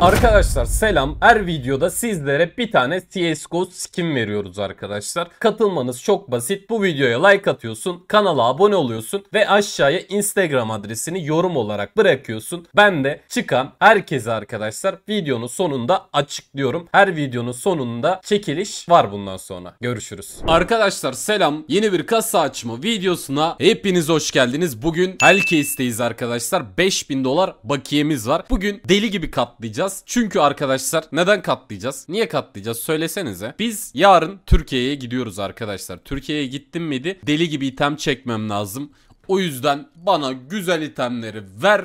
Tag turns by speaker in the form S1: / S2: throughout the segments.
S1: Arkadaşlar selam. Her videoda sizlere bir tane CSGO skin veriyoruz arkadaşlar. Katılmanız çok basit. Bu videoya like atıyorsun, kanala abone oluyorsun ve aşağıya Instagram adresini yorum olarak bırakıyorsun. Ben de çıkan herkese arkadaşlar videonun sonunda açıklıyorum. Her videonun sonunda çekiliş var bundan sonra. Görüşürüz. Arkadaşlar selam. Yeni bir kasa açma videosuna hepiniz hoş geldiniz. Bugün Hellcase'deyiz arkadaşlar. 5000 dolar bakiyemiz var. Bugün deli gibi katlayacağız katlayacağız? Çünkü arkadaşlar neden katlayacağız? Niye katlayacağız? Söylesenize. Biz yarın Türkiye'ye gidiyoruz arkadaşlar. Türkiye'ye gittim miydi? Deli gibi item çekmem lazım. O yüzden bana güzel itemleri ver.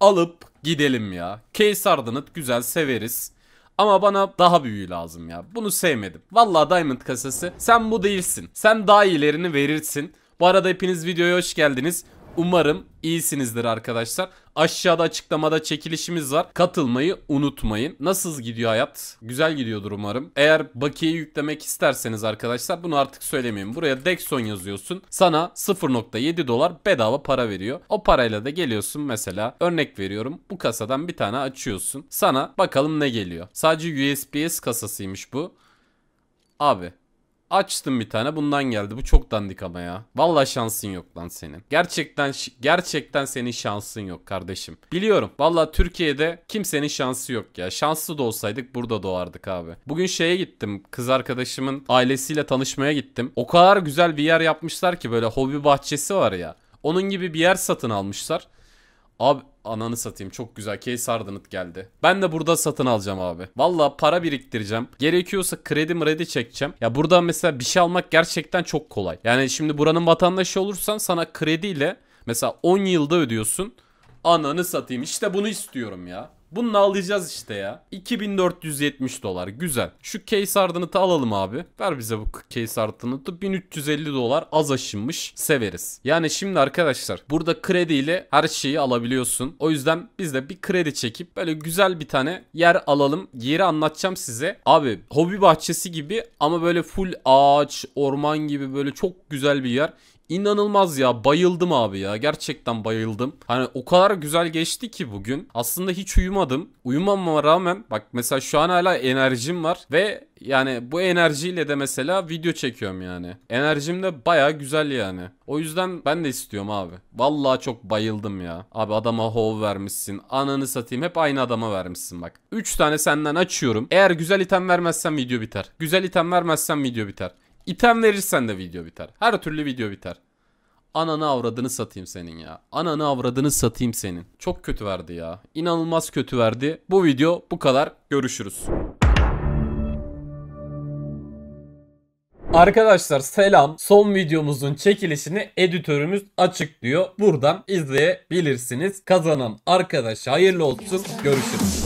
S1: Alıp gidelim ya. Case Ardanit güzel severiz. Ama bana daha büyüğü lazım ya. Bunu sevmedim. Vallahi Diamond kasası sen bu değilsin. Sen daha iyilerini verirsin. Bu arada hepiniz videoya hoş geldiniz. Umarım iyisinizdir arkadaşlar. Aşağıda açıklamada çekilişimiz var. Katılmayı unutmayın. Nasıl gidiyor hayat? Güzel gidiyordur umarım. Eğer bakiye yüklemek isterseniz arkadaşlar bunu artık söylemeyeyim. Buraya Dexon yazıyorsun. Sana 0.7 dolar bedava para veriyor. O parayla da geliyorsun mesela örnek veriyorum. Bu kasadan bir tane açıyorsun. Sana bakalım ne geliyor. Sadece USPS kasasıymış bu. Abi Açtım bir tane bundan geldi. Bu çok dandik ama ya. Valla şansın yok lan senin. Gerçekten gerçekten senin şansın yok kardeşim. Biliyorum. Valla Türkiye'de kimsenin şansı yok ya. Şanslı da olsaydık burada doğardık abi. Bugün şeye gittim. Kız arkadaşımın ailesiyle tanışmaya gittim. O kadar güzel bir yer yapmışlar ki böyle hobi bahçesi var ya. Onun gibi bir yer satın almışlar. Abi ananı satayım çok güzel case hardened geldi. Ben de burada satın alacağım abi. Valla para biriktireceğim. Gerekiyorsa kredi mredi çekeceğim. Ya burada mesela bir şey almak gerçekten çok kolay. Yani şimdi buranın vatandaşı olursan sana krediyle mesela 10 yılda ödüyorsun. Ananı satayım işte bunu istiyorum ya. Bununla alacağız işte ya. 2470 dolar güzel. Şu case da alalım abi. Ver bize bu case da 1350 dolar az aşınmış. Severiz. Yani şimdi arkadaşlar burada krediyle her şeyi alabiliyorsun. O yüzden biz de bir kredi çekip böyle güzel bir tane yer alalım. Yeri anlatacağım size. Abi hobi bahçesi gibi ama böyle full ağaç, orman gibi böyle çok güzel bir yer. İnanılmaz ya bayıldım abi ya gerçekten bayıldım. Hani o kadar güzel geçti ki bugün. Aslında hiç uyumadım. Uyumamama rağmen bak mesela şu an hala enerjim var ve yani bu enerjiyle de mesela video çekiyorum yani. Enerjim de baya güzel yani. O yüzden ben de istiyorum abi. Vallahi çok bayıldım ya. Abi adama hov vermişsin. Ananı satayım hep aynı adama vermişsin bak. 3 tane senden açıyorum. Eğer güzel item vermezsem video biter. Güzel item vermezsem video biter. İtem verirsen de video biter. Her türlü video biter. Ananı avradını satayım senin ya. Ananı avradını satayım senin. Çok kötü verdi ya. İnanılmaz kötü verdi. Bu video bu kadar. Görüşürüz. Arkadaşlar selam. Son videomuzun çekilişini editörümüz açıklıyor. Buradan izleyebilirsiniz. Kazanan arkadaş hayırlı olsun. Görüşürüz.